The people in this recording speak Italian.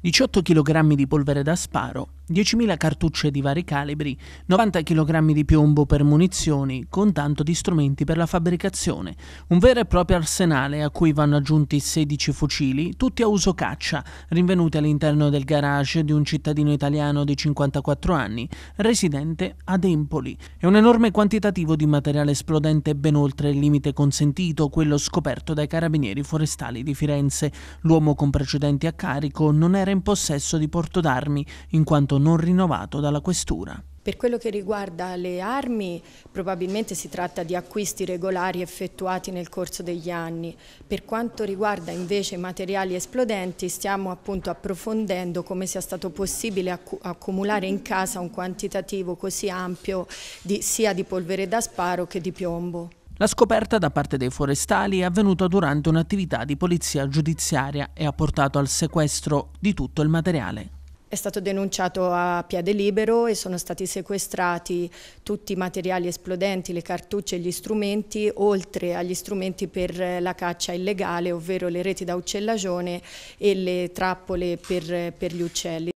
18 kg di polvere da sparo 10.000 cartucce di vari calibri, 90 kg di piombo per munizioni, con tanto di strumenti per la fabbricazione, un vero e proprio arsenale a cui vanno aggiunti 16 fucili, tutti a uso caccia, rinvenuti all'interno del garage di un cittadino italiano di 54 anni, residente ad Empoli, e un enorme quantitativo di materiale esplodente ben oltre il limite consentito, quello scoperto dai carabinieri forestali di Firenze. L'uomo con precedenti a carico non era in possesso di porto d'armi, in quanto non rinnovato dalla questura. Per quello che riguarda le armi, probabilmente si tratta di acquisti regolari effettuati nel corso degli anni. Per quanto riguarda invece i materiali esplodenti, stiamo appunto approfondendo come sia stato possibile accumulare in casa un quantitativo così ampio di, sia di polvere da sparo che di piombo. La scoperta da parte dei forestali è avvenuta durante un'attività di polizia giudiziaria e ha portato al sequestro di tutto il materiale. È stato denunciato a piede libero e sono stati sequestrati tutti i materiali esplodenti, le cartucce e gli strumenti, oltre agli strumenti per la caccia illegale, ovvero le reti da uccellagione e le trappole per, per gli uccelli.